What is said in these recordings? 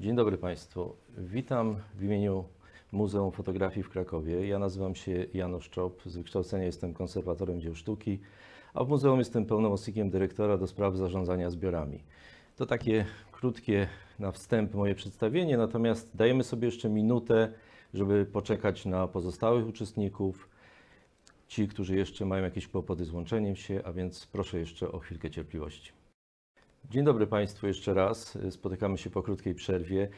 Dzień dobry Państwu. Witam w imieniu Muzeum Fotografii w Krakowie. Ja nazywam się Janusz Czop, z wykształcenia jestem konserwatorem dzieł sztuki, a w muzeum jestem pełnomocnikiem dyrektora do spraw zarządzania zbiorami. To takie krótkie na wstęp moje przedstawienie, natomiast dajemy sobie jeszcze minutę, żeby poczekać na pozostałych uczestników, ci, którzy jeszcze mają jakieś kłopoty z łączeniem się, a więc proszę jeszcze o chwilkę cierpliwości. Dzień dobry Państwu jeszcze raz. Spotykamy się po krótkiej przerwie.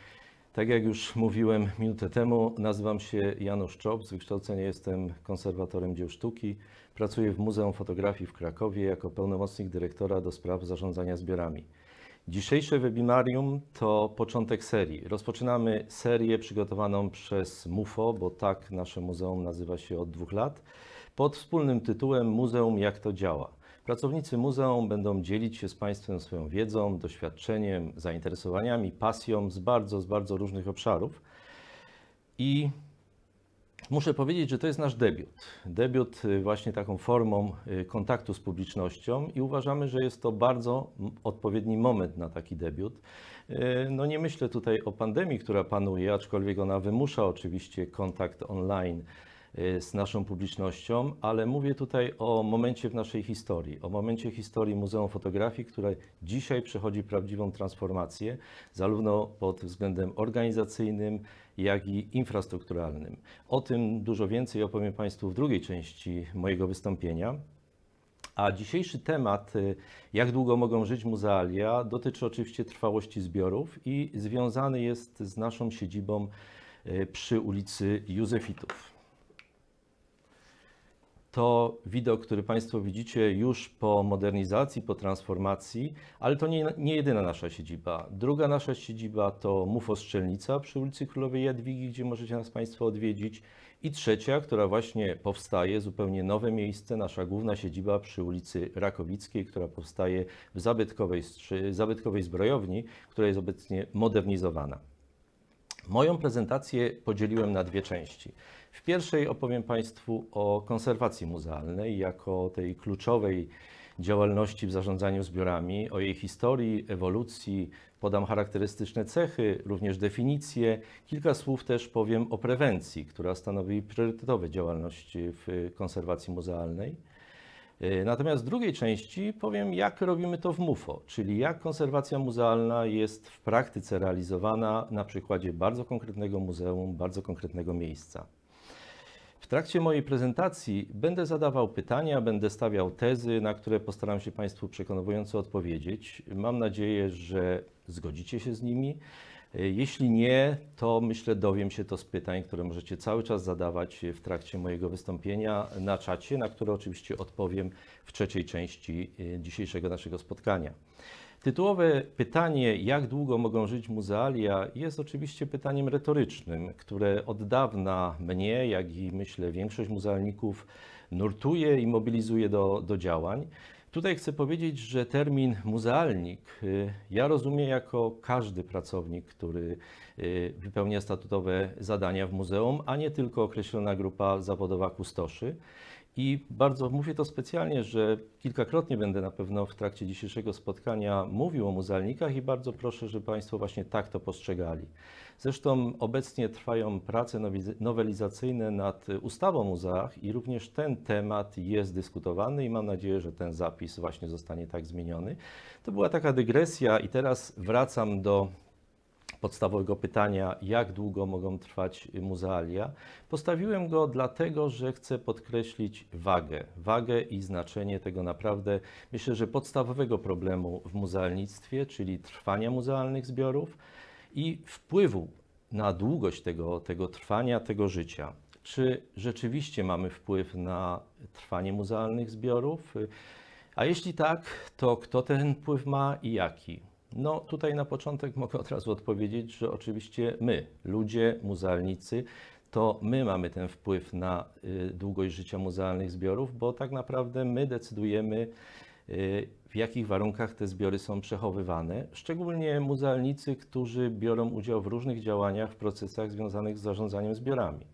Tak jak już mówiłem minutę temu, nazywam się Janusz Czop, z wykształcenia jestem konserwatorem dzieł sztuki. Pracuję w Muzeum Fotografii w Krakowie jako pełnomocnik dyrektora do spraw zarządzania zbiorami. Dzisiejsze webinarium to początek serii. Rozpoczynamy serię przygotowaną przez MUFO, bo tak nasze muzeum nazywa się od dwóch lat, pod wspólnym tytułem Muzeum jak to działa. Pracownicy muzeum będą dzielić się z Państwem swoją wiedzą, doświadczeniem, zainteresowaniami, pasją z bardzo, z bardzo różnych obszarów. I muszę powiedzieć, że to jest nasz debiut. Debiut y, właśnie taką formą y, kontaktu z publicznością i uważamy, że jest to bardzo odpowiedni moment na taki debiut. Y, no nie myślę tutaj o pandemii, która panuje, aczkolwiek ona wymusza oczywiście kontakt online Y, z naszą publicznością, ale mówię tutaj o momencie w naszej historii, o momencie historii Muzeum Fotografii, które dzisiaj przechodzi prawdziwą transformację, zarówno pod względem organizacyjnym, jak i infrastrukturalnym. O tym dużo więcej opowiem Państwu w drugiej części mojego wystąpienia. A dzisiejszy temat, y, jak długo mogą żyć muzealia, dotyczy oczywiście trwałości zbiorów i związany jest z naszą siedzibą y, przy ulicy Józefitów to widok, który Państwo widzicie już po modernizacji, po transformacji, ale to nie, nie jedyna nasza siedziba. Druga nasza siedziba to MUFO Strzelnica przy ulicy Królowej Jadwigi, gdzie możecie nas Państwo odwiedzić. I trzecia, która właśnie powstaje, zupełnie nowe miejsce, nasza główna siedziba przy ulicy Rakowickiej, która powstaje w zabytkowej, zabytkowej zbrojowni, która jest obecnie modernizowana. Moją prezentację podzieliłem na dwie części. W pierwszej opowiem Państwu o konserwacji muzealnej jako tej kluczowej działalności w zarządzaniu zbiorami, o jej historii, ewolucji, podam charakterystyczne cechy, również definicje. Kilka słów też powiem o prewencji, która stanowi priorytetowe działalność w konserwacji muzealnej. E, natomiast w drugiej części powiem, jak robimy to w MUFO, czyli jak konserwacja muzealna jest w praktyce realizowana na przykładzie bardzo konkretnego muzeum, bardzo konkretnego miejsca. W trakcie mojej prezentacji będę zadawał pytania, będę stawiał tezy, na które postaram się Państwu przekonująco odpowiedzieć. Mam nadzieję, że zgodzicie się z nimi. Jeśli nie, to myślę, dowiem się to z pytań, które możecie cały czas zadawać w trakcie mojego wystąpienia na czacie, na które oczywiście odpowiem w trzeciej części e, dzisiejszego naszego spotkania. Tytułowe pytanie, jak długo mogą żyć muzealia, jest oczywiście pytaniem retorycznym, które od dawna mnie, jak i myślę większość muzealników, nurtuje i mobilizuje do, do działań. Tutaj chcę powiedzieć, że termin muzealnik y, ja rozumiem jako każdy pracownik, który y, wypełnia statutowe zadania w muzeum, a nie tylko określona grupa zawodowa kustoszy. I bardzo mówię to specjalnie, że kilkakrotnie będę na pewno w trakcie dzisiejszego spotkania mówił o muzealnikach i bardzo proszę, żeby Państwo właśnie tak to postrzegali. Zresztą obecnie trwają prace nowelizacyjne nad ustawą o muzeach i również ten temat jest dyskutowany i mam nadzieję, że ten zapis właśnie zostanie tak zmieniony. To była taka dygresja i teraz wracam do podstawowego pytania, jak długo mogą trwać muzealia. Postawiłem go dlatego, że chcę podkreślić wagę, wagę i znaczenie tego naprawdę, myślę, że podstawowego problemu w muzealnictwie, czyli trwania muzealnych zbiorów i wpływu na długość tego, tego trwania, tego życia. Czy rzeczywiście mamy wpływ na trwanie muzealnych zbiorów? A jeśli tak, to kto ten wpływ ma i jaki? No tutaj na początek mogę od razu odpowiedzieć, że oczywiście my, ludzie, muzealnicy, to my mamy ten wpływ na y, długość życia muzealnych zbiorów, bo tak naprawdę my decydujemy, y, w jakich warunkach te zbiory są przechowywane. Szczególnie muzealnicy, którzy biorą udział w różnych działaniach, w procesach związanych z zarządzaniem zbiorami.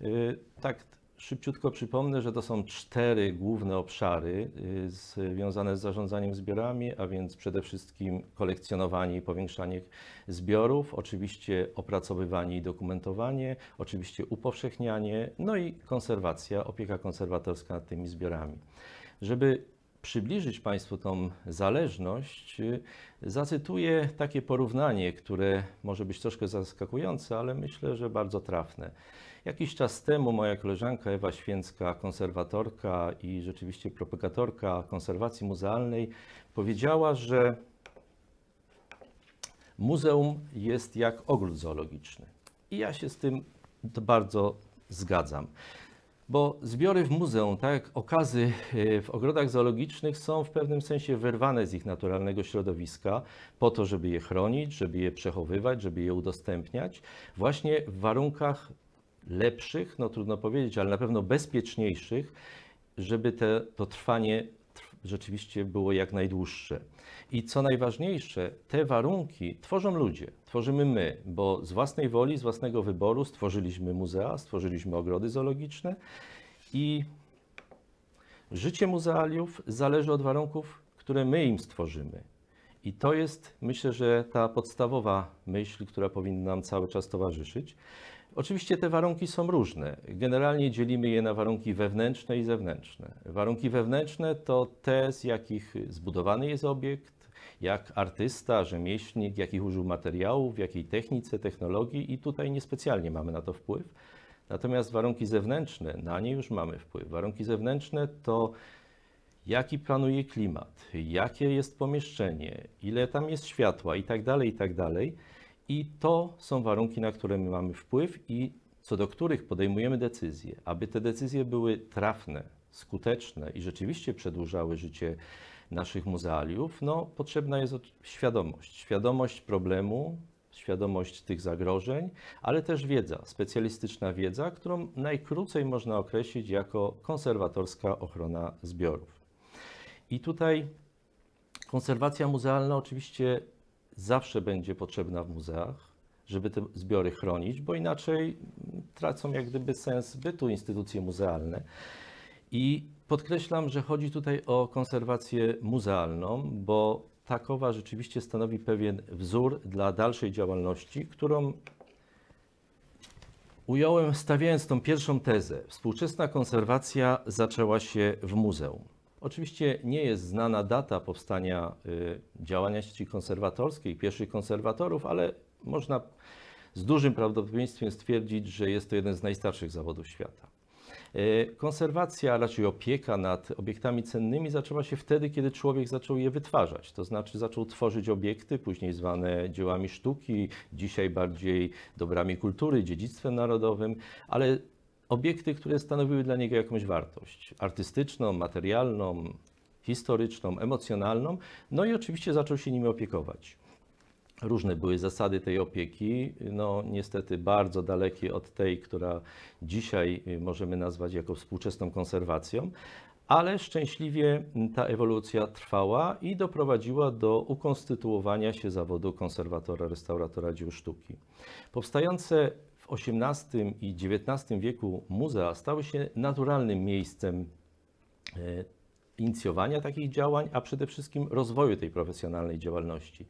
Y, tak Szybciutko przypomnę, że to są cztery główne obszary y, związane z zarządzaniem zbiorami, a więc przede wszystkim kolekcjonowanie i powiększanie zbiorów, oczywiście opracowywanie i dokumentowanie, oczywiście upowszechnianie, no i konserwacja, opieka konserwatorska nad tymi zbiorami. Żeby przybliżyć Państwu tą zależność, y, zacytuję takie porównanie, które może być troszkę zaskakujące, ale myślę, że bardzo trafne. Jakiś czas temu moja koleżanka Ewa Święcka, konserwatorka i rzeczywiście propagatorka konserwacji muzealnej, powiedziała, że muzeum jest jak ogród zoologiczny. I ja się z tym bardzo zgadzam. Bo zbiory w muzeum, tak jak okazy e, w ogrodach zoologicznych, są w pewnym sensie wyrwane z ich naturalnego środowiska po to, żeby je chronić, żeby je przechowywać, żeby je udostępniać, właśnie w warunkach lepszych, no trudno powiedzieć, ale na pewno bezpieczniejszych, żeby te, to trwanie rzeczywiście było jak najdłuższe. I co najważniejsze, te warunki tworzą ludzie, tworzymy my, bo z własnej woli, z własnego wyboru stworzyliśmy muzea, stworzyliśmy ogrody zoologiczne i życie muzealiów zależy od warunków, które my im stworzymy. I to jest, myślę, że ta podstawowa myśl, która powinna nam cały czas towarzyszyć. Oczywiście te warunki są różne. Generalnie dzielimy je na warunki wewnętrzne i zewnętrzne. Warunki wewnętrzne to te, z jakich zbudowany jest obiekt, jak artysta, rzemieślnik, jakich użył materiałów, w jakiej technice, technologii i tutaj niespecjalnie mamy na to wpływ. Natomiast warunki zewnętrzne, na nie już mamy wpływ. Warunki zewnętrzne to jaki planuje klimat, jakie jest pomieszczenie, ile tam jest światła tak itd. Tak i to są warunki, na które my mamy wpływ i co do których podejmujemy decyzje. Aby te decyzje były trafne, skuteczne i rzeczywiście przedłużały życie naszych muzealiów, no, potrzebna jest świadomość. Świadomość problemu, świadomość tych zagrożeń, ale też wiedza, specjalistyczna wiedza, którą najkrócej można określić jako konserwatorska ochrona zbiorów. I tutaj konserwacja muzealna oczywiście zawsze będzie potrzebna w muzeach, żeby te zbiory chronić, bo inaczej tracą jak gdyby sens bytu instytucje muzealne. I podkreślam, że chodzi tutaj o konserwację muzealną, bo takowa rzeczywiście stanowi pewien wzór dla dalszej działalności, którą ująłem stawiając tą pierwszą tezę. Współczesna konserwacja zaczęła się w muzeum. Oczywiście nie jest znana data powstania y, działania sieci konserwatorskiej, pierwszych konserwatorów, ale można z dużym prawdopodobieństwem stwierdzić, że jest to jeden z najstarszych zawodów świata. Y, konserwacja, a raczej opieka nad obiektami cennymi zaczęła się wtedy, kiedy człowiek zaczął je wytwarzać, to znaczy zaczął tworzyć obiekty, później zwane dziełami sztuki, dzisiaj bardziej dobrami kultury, dziedzictwem narodowym, ale obiekty, które stanowiły dla niego jakąś wartość artystyczną, materialną, historyczną, emocjonalną. No i oczywiście zaczął się nimi opiekować. Różne były zasady tej opieki, no niestety bardzo dalekie od tej, która dzisiaj y, możemy nazwać jako współczesną konserwacją, ale szczęśliwie mm, ta ewolucja trwała i doprowadziła do ukonstytuowania się zawodu konserwatora, restauratora dzieł sztuki. Powstające w XVIII i XIX wieku muzea stały się naturalnym miejscem e, inicjowania takich działań, a przede wszystkim rozwoju tej profesjonalnej działalności.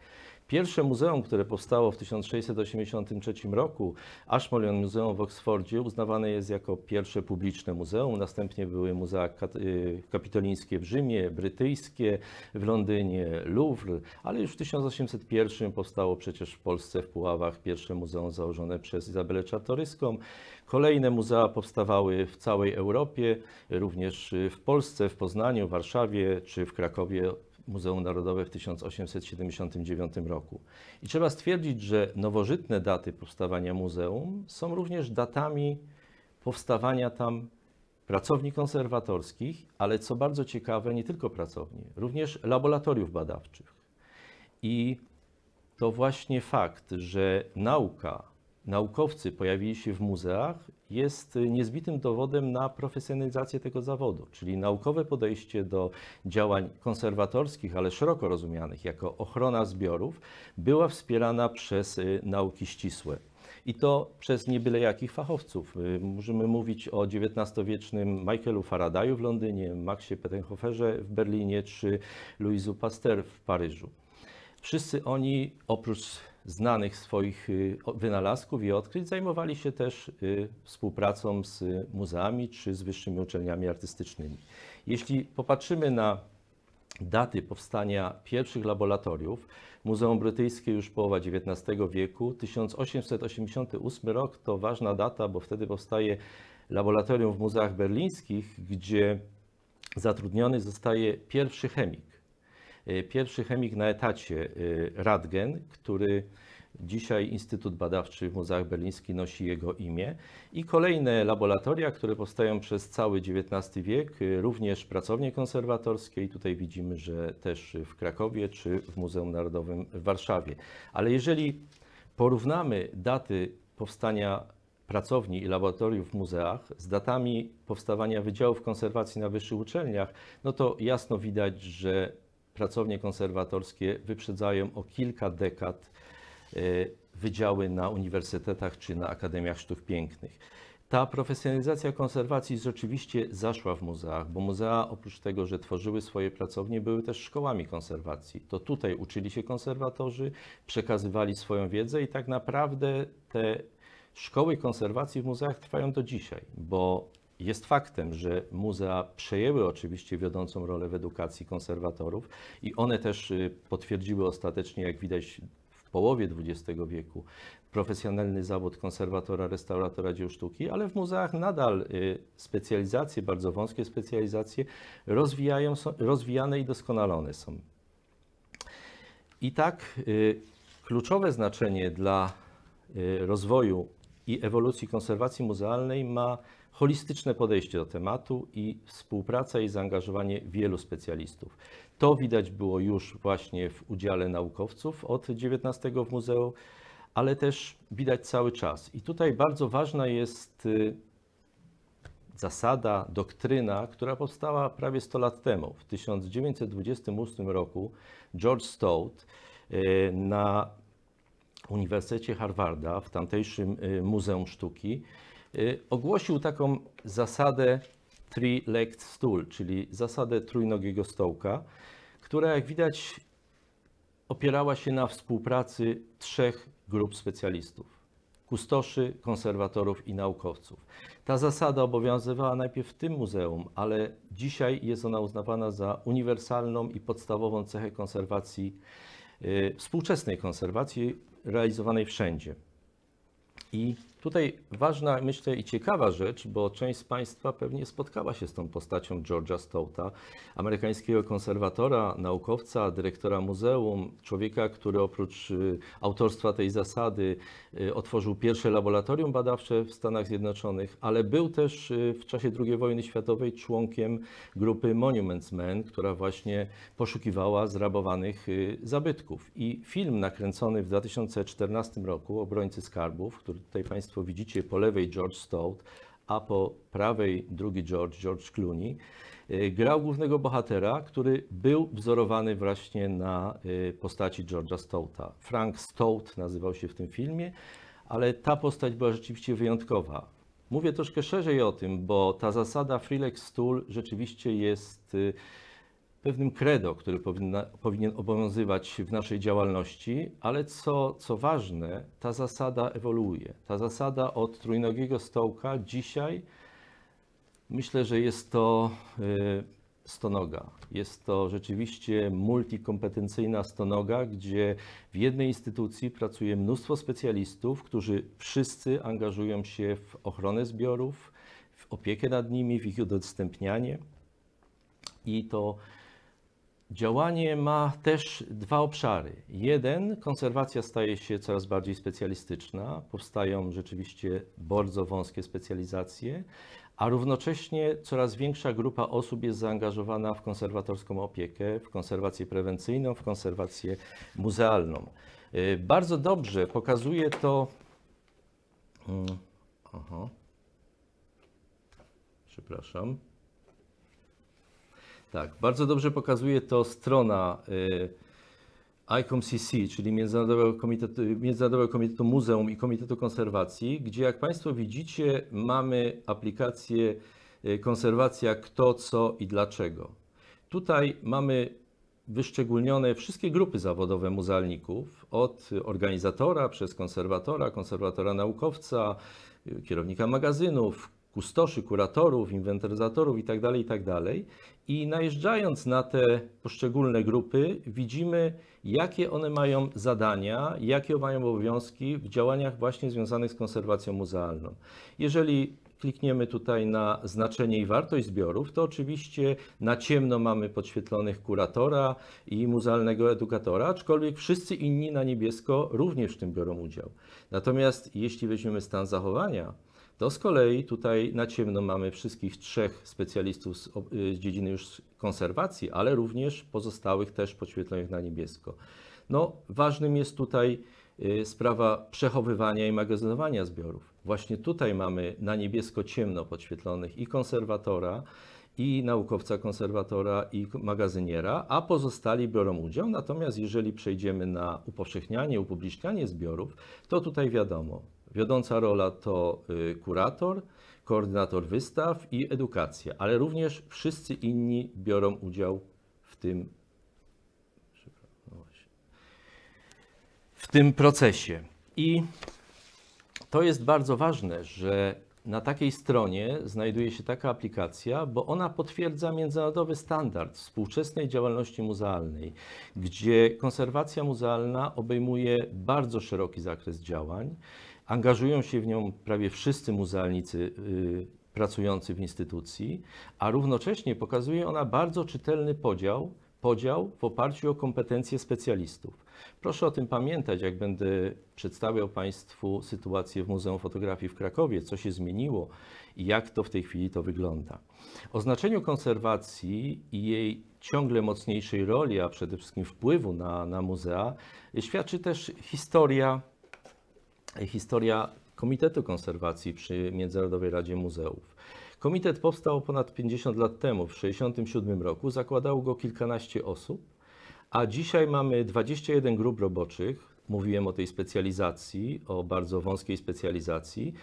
Pierwsze muzeum, które powstało w 1683 roku, Ashmolean Muzeum w Oksfordzie, uznawane jest jako pierwsze publiczne muzeum. Następnie były muzea y, kapitolińskie w Rzymie, brytyjskie w Londynie, Louvre, ale już w 1801 powstało przecież w Polsce w Puławach pierwsze muzeum założone przez Izabelę Czartoryską. Kolejne muzea powstawały w całej Europie, również w Polsce, w Poznaniu, w Warszawie czy w Krakowie Muzeum Narodowe w 1879 roku. I trzeba stwierdzić, że nowożytne daty powstawania muzeum są również datami powstawania tam pracowni konserwatorskich, ale co bardzo ciekawe, nie tylko pracowni, również laboratoriów badawczych. I to właśnie fakt, że nauka naukowcy pojawili się w muzeach, jest niezbitym dowodem na profesjonalizację tego zawodu, czyli naukowe podejście do działań konserwatorskich, ale szeroko rozumianych jako ochrona zbiorów, była wspierana przez y, nauki ścisłe. I to przez niebyle jakich fachowców. Y, możemy mówić o XIX-wiecznym Michaelu Faradayu w Londynie, Maxie Pettenhoferze w Berlinie czy Louisu Pasteur w Paryżu. Wszyscy oni, oprócz znanych swoich y, wynalazków i odkryć, zajmowali się też y, współpracą z muzeami czy z wyższymi uczelniami artystycznymi. Jeśli popatrzymy na daty powstania pierwszych laboratoriów, Muzeum Brytyjskie już połowa XIX wieku, 1888 rok to ważna data, bo wtedy powstaje laboratorium w muzeach berlińskich, gdzie zatrudniony zostaje pierwszy chemik Y, pierwszy chemik na etacie y, Radgen, który Dzisiaj Instytut Badawczy w Muzeach Berlińskich nosi jego imię i kolejne laboratoria, które powstają przez cały XIX wiek, y, również pracownie konserwatorskie i tutaj widzimy, że też w Krakowie czy w Muzeum Narodowym w Warszawie. Ale jeżeli porównamy daty powstania pracowni i laboratoriów w muzeach z datami powstawania wydziałów konserwacji na wyższych uczelniach, no to jasno widać, że pracownie konserwatorskie wyprzedzają o kilka dekad e, wydziały na uniwersytetach czy na Akademiach Sztuk Pięknych. Ta profesjonalizacja konserwacji rzeczywiście zaszła w muzeach, bo muzea oprócz tego, że tworzyły swoje pracownie, były też szkołami konserwacji. To tutaj uczyli się konserwatorzy, przekazywali swoją wiedzę i tak naprawdę te szkoły konserwacji w muzeach trwają do dzisiaj, bo jest faktem, że muzea przejęły oczywiście wiodącą rolę w edukacji konserwatorów i one też y, potwierdziły ostatecznie, jak widać w połowie XX wieku, profesjonalny zawód konserwatora, restauratora dzieł sztuki, ale w muzeach nadal y, specjalizacje, bardzo wąskie specjalizacje rozwijają, rozwijane i doskonalone są. I tak y, kluczowe znaczenie dla rozwoju i ewolucji konserwacji muzealnej ma holistyczne podejście do tematu i współpraca i zaangażowanie wielu specjalistów. To widać było już właśnie w udziale naukowców od XIX w muzeum, ale też widać cały czas. I tutaj bardzo ważna jest y, zasada, doktryna, która powstała prawie 100 lat temu. W 1928 roku George Stout y, na Uniwersytecie Harvarda, w tamtejszym y, Muzeum Sztuki, Y, ogłosił taką zasadę three-legged stool, czyli zasadę trójnogiego stołka, która jak widać opierała się na współpracy trzech grup specjalistów kustoszy, konserwatorów i naukowców. Ta zasada obowiązywała najpierw w tym muzeum, ale dzisiaj jest ona uznawana za uniwersalną i podstawową cechę konserwacji, yy, współczesnej konserwacji realizowanej wszędzie. I Tutaj ważna, myślę, i ciekawa rzecz, bo część z Państwa pewnie spotkała się z tą postacią George'a Stouta, amerykańskiego konserwatora, naukowca, dyrektora muzeum, człowieka, który oprócz y, autorstwa tej zasady y, otworzył pierwsze laboratorium badawcze w Stanach Zjednoczonych, ale był też y, w czasie II wojny światowej członkiem grupy Monuments Men, która właśnie poszukiwała zrabowanych zabytków. I film nakręcony w 2014 roku, Obrońcy Skarbów, który tutaj Państwu Państwo widzicie po lewej George Stout, a po prawej drugi George, George Clooney, y, grał głównego bohatera, który był wzorowany właśnie na y, postaci George'a Stouta. Frank Stout nazywał się w tym filmie, ale ta postać była rzeczywiście wyjątkowa. Mówię troszkę szerzej o tym, bo ta zasada Freelek Stool rzeczywiście jest y, pewnym credo, który powinna, powinien obowiązywać w naszej działalności, ale co, co ważne, ta zasada ewoluuje. Ta zasada od trójnogiego stołka dzisiaj myślę, że jest to y, stonoga. Jest to rzeczywiście multikompetencyjna stonoga, gdzie w jednej instytucji pracuje mnóstwo specjalistów, którzy wszyscy angażują się w ochronę zbiorów, w opiekę nad nimi, w ich udostępnianie. I to Działanie ma też dwa obszary. Jeden, konserwacja staje się coraz bardziej specjalistyczna, powstają rzeczywiście bardzo wąskie specjalizacje, a równocześnie coraz większa grupa osób jest zaangażowana w konserwatorską opiekę, w konserwację prewencyjną, w konserwację muzealną. Y, bardzo dobrze pokazuje to. Mm, aha. Przepraszam. Tak, bardzo dobrze pokazuje to strona y, ICOMCC, czyli Międzynarodowego Komitetu, Międzynarodowego Komitetu Muzeum i Komitetu Konserwacji, gdzie jak Państwo widzicie mamy aplikację y, konserwacja kto, co i dlaczego. Tutaj mamy wyszczególnione wszystkie grupy zawodowe muzealników, od organizatora przez konserwatora, konserwatora naukowca, y, kierownika magazynów, kustoszy, kuratorów, inwentaryzatorów itd., tak itd. Tak I najeżdżając na te poszczególne grupy, widzimy, jakie one mają zadania, jakie mają obowiązki w działaniach właśnie związanych z konserwacją muzealną. Jeżeli klikniemy tutaj na znaczenie i wartość zbiorów, to oczywiście na ciemno mamy podświetlonych kuratora i muzealnego edukatora, aczkolwiek wszyscy inni na niebiesko również w tym biorą udział. Natomiast jeśli weźmiemy stan zachowania, to z kolei tutaj na ciemno mamy wszystkich trzech specjalistów z, y, z dziedziny już konserwacji, ale również pozostałych też podświetlonych na niebiesko. No, ważnym jest tutaj y, sprawa przechowywania i magazynowania zbiorów. Właśnie tutaj mamy na niebiesko ciemno podświetlonych i konserwatora, i naukowca konserwatora, i magazyniera, a pozostali biorą udział. Natomiast jeżeli przejdziemy na upowszechnianie, upublicznianie zbiorów, to tutaj wiadomo, Wiodąca rola to y, kurator, koordynator wystaw i edukacja, ale również wszyscy inni biorą udział w tym, w tym procesie. I to jest bardzo ważne, że na takiej stronie znajduje się taka aplikacja, bo ona potwierdza międzynarodowy standard współczesnej działalności muzealnej, gdzie konserwacja muzealna obejmuje bardzo szeroki zakres działań. Angażują się w nią prawie wszyscy muzealnicy y, pracujący w instytucji, a równocześnie pokazuje ona bardzo czytelny podział, podział w oparciu o kompetencje specjalistów. Proszę o tym pamiętać, jak będę przedstawiał Państwu sytuację w Muzeum Fotografii w Krakowie, co się zmieniło i jak to w tej chwili to wygląda. O znaczeniu konserwacji i jej ciągle mocniejszej roli, a przede wszystkim wpływu na, na muzea, świadczy też historia historia Komitetu Konserwacji przy Międzynarodowej Radzie Muzeów. Komitet powstał ponad 50 lat temu, w 1967 roku. Zakładało go kilkanaście osób, a dzisiaj mamy 21 grup roboczych. Mówiłem o tej specjalizacji, o bardzo wąskiej specjalizacji.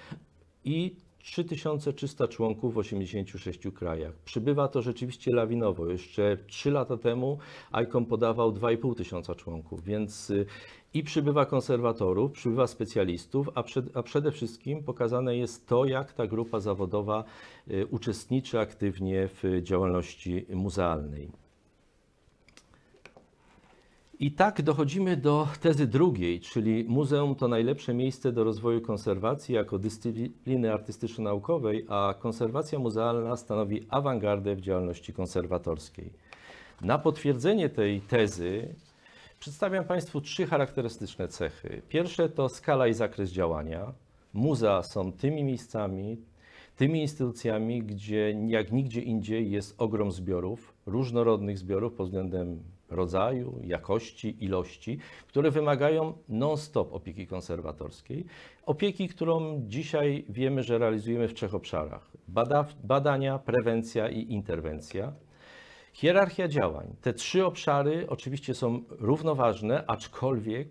I 3300 członków w 86 krajach. Przybywa to rzeczywiście lawinowo. Jeszcze 3 lata temu ICOM podawał 2,5 tysiąca członków, więc y, i przybywa konserwatorów, przybywa specjalistów, a, przed, a, przede wszystkim pokazane jest to, jak ta grupa zawodowa y, uczestniczy aktywnie w działalności muzealnej. I tak dochodzimy do tezy drugiej, czyli muzeum to najlepsze miejsce do rozwoju konserwacji jako dyscypliny artystyczno-naukowej, a konserwacja muzealna stanowi awangardę w działalności konserwatorskiej. Na potwierdzenie tej tezy przedstawiam Państwu trzy charakterystyczne cechy. Pierwsze to skala i zakres działania. Muzea są tymi miejscami, tymi instytucjami, gdzie jak nigdzie indziej jest ogrom zbiorów, różnorodnych zbiorów pod względem rodzaju, jakości, ilości, które wymagają non-stop opieki konserwatorskiej. Opieki, którą dzisiaj wiemy, że realizujemy w trzech obszarach: badania, prewencja i interwencja. Hierarchia działań. Te trzy obszary oczywiście są równoważne, aczkolwiek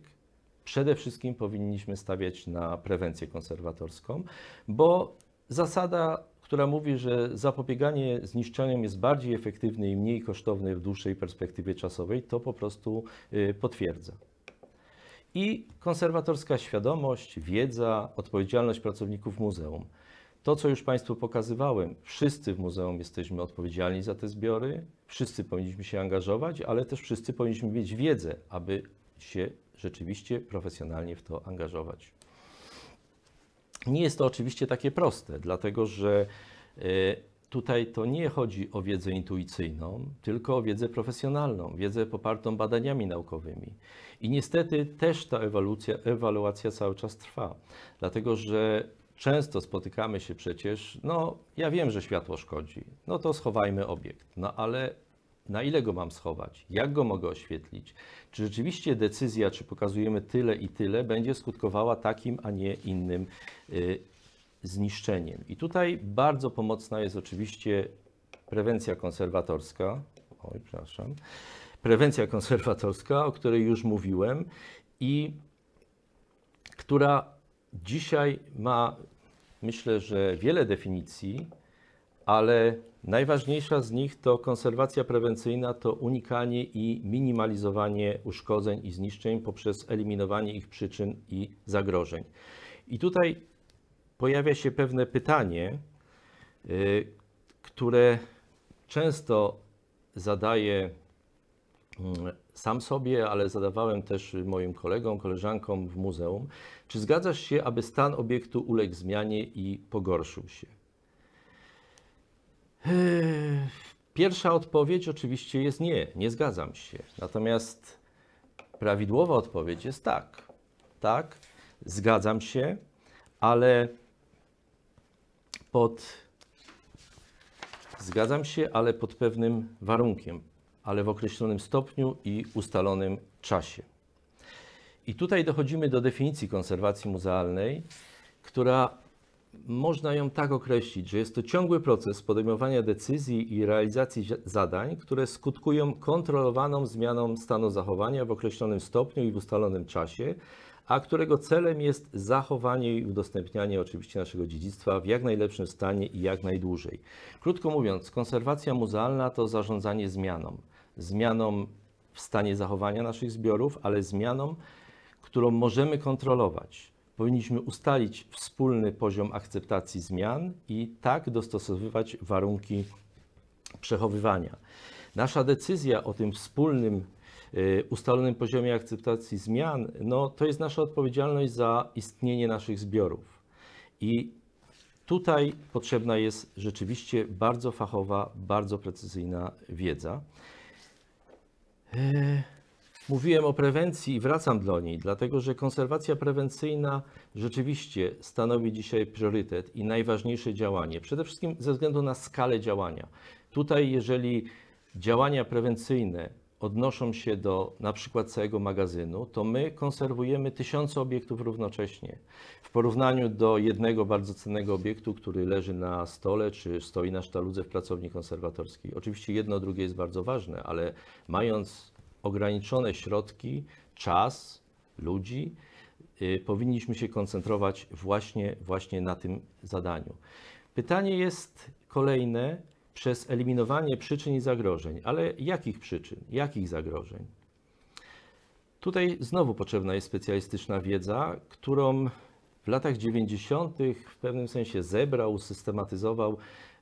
przede wszystkim powinniśmy stawiać na prewencję konserwatorską, bo zasada która mówi, że zapobieganie zniszczeniom jest bardziej efektywne i mniej kosztowne w dłuższej perspektywie czasowej, to po prostu y, potwierdza. I konserwatorska świadomość, wiedza, odpowiedzialność pracowników muzeum. To, co już Państwu pokazywałem, wszyscy w muzeum jesteśmy odpowiedzialni za te zbiory, wszyscy powinniśmy się angażować, ale też wszyscy powinniśmy mieć wiedzę, aby się rzeczywiście profesjonalnie w to angażować. Nie jest to oczywiście takie proste, dlatego że e, tutaj to nie chodzi o wiedzę intuicyjną, tylko o wiedzę profesjonalną, wiedzę popartą badaniami naukowymi. I niestety też ta ewolucja, ewaluacja cały czas trwa, dlatego że często spotykamy się przecież, no ja wiem, że światło szkodzi, no to schowajmy obiekt, no ale na ile go mam schować, jak go mogę oświetlić, czy rzeczywiście decyzja, czy pokazujemy tyle i tyle, będzie skutkowała takim, a nie innym y, zniszczeniem. I tutaj bardzo pomocna jest oczywiście prewencja konserwatorska. Oj, przepraszam. Prewencja konserwatorska, o której już mówiłem i która dzisiaj ma, myślę, że wiele definicji, ale Najważniejsza z nich to konserwacja prewencyjna, to unikanie i minimalizowanie uszkodzeń i zniszczeń poprzez eliminowanie ich przyczyn i zagrożeń. I tutaj pojawia się pewne pytanie, y, które często zadaję mm, sam sobie, ale zadawałem też moim kolegom, koleżankom w muzeum. Czy zgadzasz się, aby stan obiektu uległ zmianie i pogorszył się? Pierwsza odpowiedź oczywiście jest nie, nie zgadzam się. Natomiast prawidłowa odpowiedź jest tak. Tak, zgadzam się, ale pod. Zgadzam się, ale pod pewnym warunkiem, ale w określonym stopniu i ustalonym czasie. I tutaj dochodzimy do definicji konserwacji muzealnej, która można ją tak określić, że jest to ciągły proces podejmowania decyzji i realizacji zadań, które skutkują kontrolowaną zmianą stanu zachowania w określonym stopniu i w ustalonym czasie, a którego celem jest zachowanie i udostępnianie oczywiście naszego dziedzictwa w jak najlepszym stanie i jak najdłużej. Krótko mówiąc, konserwacja muzealna to zarządzanie zmianą. Zmianą w stanie zachowania naszych zbiorów, ale zmianą, którą możemy kontrolować powinniśmy ustalić wspólny poziom akceptacji zmian i tak dostosowywać warunki przechowywania. Nasza decyzja o tym wspólnym, y, ustalonym poziomie akceptacji zmian, no, to jest nasza odpowiedzialność za istnienie naszych zbiorów. I tutaj potrzebna jest rzeczywiście bardzo fachowa, bardzo precyzyjna wiedza. Y, Mówiłem o prewencji i wracam do niej, dlatego że konserwacja prewencyjna rzeczywiście stanowi dzisiaj priorytet i najważniejsze działanie. Przede wszystkim ze względu na skalę działania. Tutaj, jeżeli działania prewencyjne odnoszą się do na przykład całego magazynu, to my konserwujemy tysiące obiektów równocześnie. W porównaniu do jednego bardzo cennego obiektu, który leży na stole czy stoi na sztaludze w pracowni konserwatorskiej. Oczywiście jedno drugie jest bardzo ważne, ale mając ograniczone środki, czas, ludzi, y, powinniśmy się koncentrować właśnie, właśnie na tym zadaniu. Pytanie jest kolejne przez eliminowanie przyczyn i zagrożeń, ale jakich przyczyn, jakich zagrożeń? Tutaj znowu potrzebna jest specjalistyczna wiedza, którą w latach 90. w pewnym sensie zebrał, usystematyzował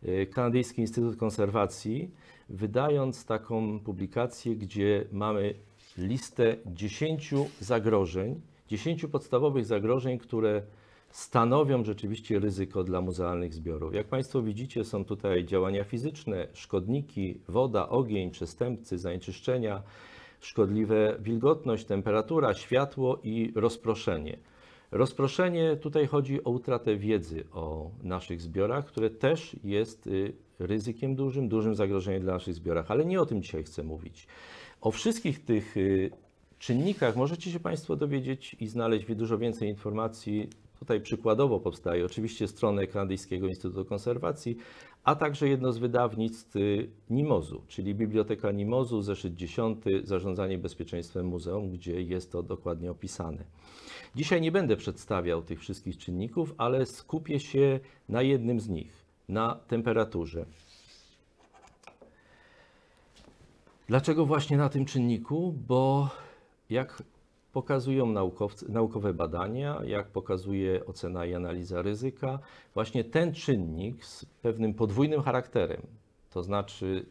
y, Kanadyjski Instytut Konserwacji wydając taką publikację, gdzie mamy listę 10 zagrożeń, 10 podstawowych zagrożeń, które stanowią rzeczywiście ryzyko dla muzealnych zbiorów. Jak Państwo widzicie, są tutaj działania fizyczne, szkodniki, woda, ogień, przestępcy, zanieczyszczenia, szkodliwe wilgotność, temperatura, światło i rozproszenie. Rozproszenie tutaj chodzi o utratę wiedzy o naszych zbiorach, które też jest y, ryzykiem dużym, dużym zagrożeniem dla naszych zbiorach, ale nie o tym dzisiaj chcę mówić. O wszystkich tych y, czynnikach możecie się Państwo dowiedzieć i znaleźć dużo więcej informacji. Tutaj przykładowo powstaje oczywiście strona Kanadyjskiego Instytutu Konserwacji, a także jedno z wydawnictw y, Nimozu, czyli Biblioteka Nimozu, zeszyt 10, Zarządzanie Bezpieczeństwem Muzeum, gdzie jest to dokładnie opisane. Dzisiaj nie będę przedstawiał tych wszystkich czynników, ale skupię się na jednym z nich, na temperaturze. Dlaczego właśnie na tym czynniku? Bo jak pokazują naukowe badania, jak pokazuje ocena i analiza ryzyka, właśnie ten czynnik z pewnym podwójnym charakterem, to znaczy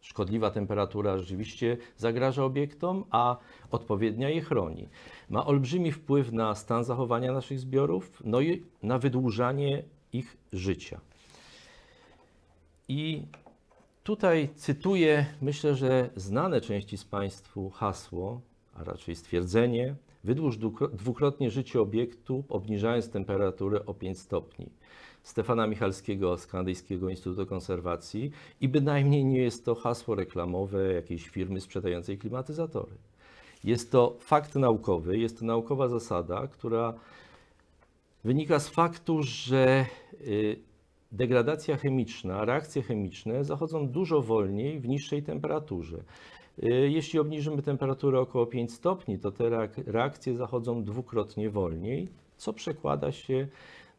szkodliwa temperatura rzeczywiście zagraża obiektom, a odpowiednia je chroni. Ma olbrzymi wpływ na stan zachowania naszych zbiorów, no i na wydłużanie ich życia. I tutaj cytuję, myślę, że znane części z Państwu hasło a raczej stwierdzenie, wydłuż dwukrotnie życie obiektu, obniżając temperaturę o 5 stopni. Stefana Michalskiego z Kanadyjskiego Instytutu Konserwacji i bynajmniej nie jest to hasło reklamowe jakiejś firmy sprzedającej klimatyzatory. Jest to fakt naukowy, jest to naukowa zasada, która wynika z faktu, że y, degradacja chemiczna, reakcje chemiczne zachodzą dużo wolniej w niższej temperaturze. Y, jeśli obniżymy temperaturę około 5 stopni, to te reakcje zachodzą dwukrotnie wolniej, co przekłada się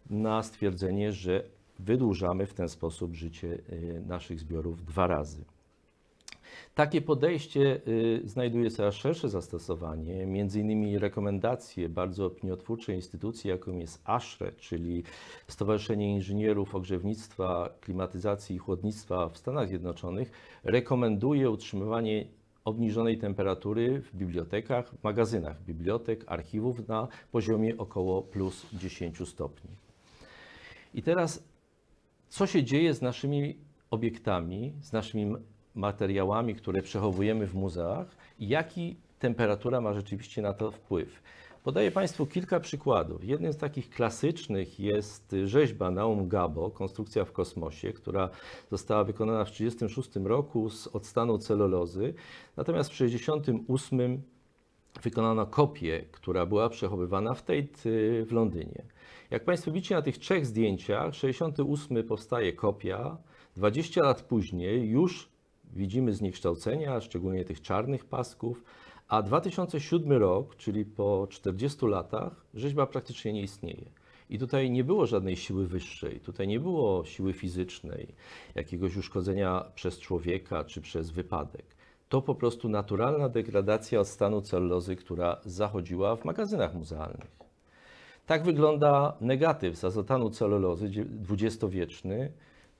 na stwierdzenie, że wydłużamy w ten sposób życie y, naszych zbiorów dwa razy. Takie podejście y, znajduje coraz szersze zastosowanie, między innymi rekomendacje bardzo opiniotwórczej instytucji, jaką jest ASHRE, czyli Stowarzyszenie Inżynierów Ogrzewnictwa, Klimatyzacji i Chłodnictwa w Stanach Zjednoczonych, rekomenduje utrzymywanie obniżonej temperatury w bibliotekach, w magazynach bibliotek, archiwów na poziomie około plus 10 stopni. I teraz, co się dzieje z naszymi obiektami, z naszymi materiałami, które przechowujemy w muzeach i jaki temperatura ma rzeczywiście na to wpływ? Podaję Państwu kilka przykładów. Jednym z takich klasycznych jest rzeźba Naum Gabo, Konstrukcja w kosmosie, która została wykonana w 1936 roku z odstanu celulozy. Natomiast w 1968 wykonano kopię, która była przechowywana w Tate y, w Londynie. Jak Państwo widzicie na tych trzech zdjęciach, 68 powstaje kopia, 20 lat później już widzimy zniekształcenia, szczególnie tych czarnych pasków, a 2007 rok, czyli po 40 latach, rzeźba praktycznie nie istnieje. I tutaj nie było żadnej siły wyższej, tutaj nie było siły fizycznej, jakiegoś uszkodzenia przez człowieka czy przez wypadek. To po prostu naturalna degradacja od stanu celulozy, która zachodziła w magazynach muzealnych. Tak wygląda negatyw z azotanu celulozy dwudziestowieczny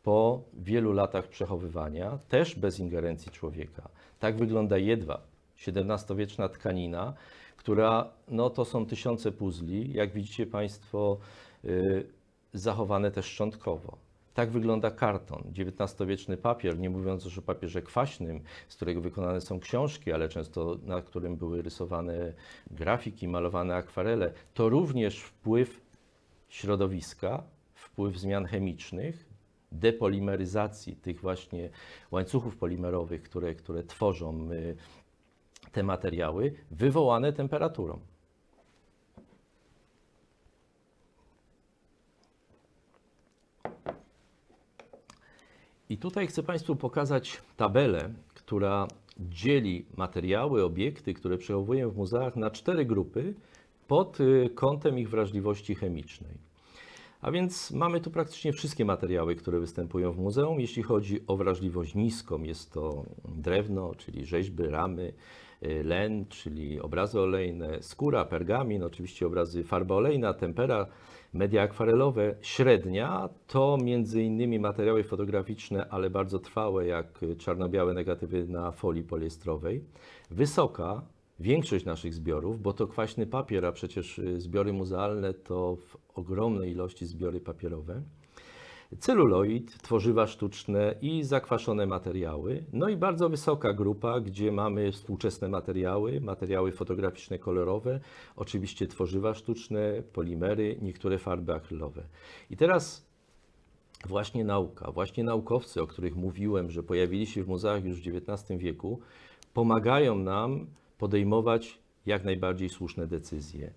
po wielu latach przechowywania, też bez ingerencji człowieka. Tak wygląda jedwab XVII-wieczna tkanina, która, no to są tysiące puzli, jak widzicie Państwo, y, zachowane też szczątkowo. Tak wygląda karton, XIX-wieczny papier, nie mówiąc już o papierze kwaśnym, z którego wykonane są książki, ale często na którym były rysowane grafiki, malowane akwarele. To również wpływ środowiska, wpływ zmian chemicznych, depolimeryzacji tych właśnie łańcuchów polimerowych, które, które tworzą. Y, te materiały wywołane temperaturą. I tutaj chcę Państwu pokazać tabelę, która dzieli materiały, obiekty, które przechowuję w muzeach na cztery grupy pod y, kątem ich wrażliwości chemicznej. A więc mamy tu praktycznie wszystkie materiały, które występują w muzeum. Jeśli chodzi o wrażliwość niską, jest to drewno, czyli rzeźby, ramy, Y, len, czyli obrazy olejne, skóra, pergamin, oczywiście obrazy farba olejna, tempera, media akwarelowe. Średnia to między innymi materiały fotograficzne, ale bardzo trwałe, jak czarno-białe negatywy na folii poliestrowej. Wysoka większość naszych zbiorów, bo to kwaśny papier, a przecież y, zbiory muzealne to w ogromnej ilości zbiory papierowe celuloid, tworzywa sztuczne i zakwaszone materiały. No i bardzo wysoka grupa, gdzie mamy współczesne materiały, materiały fotograficzne kolorowe, oczywiście tworzywa sztuczne, polimery, niektóre farby akrylowe. I teraz właśnie nauka, właśnie naukowcy, o których mówiłem, że pojawili się w muzeach już w XIX wieku, pomagają nam podejmować jak najbardziej słuszne decyzje.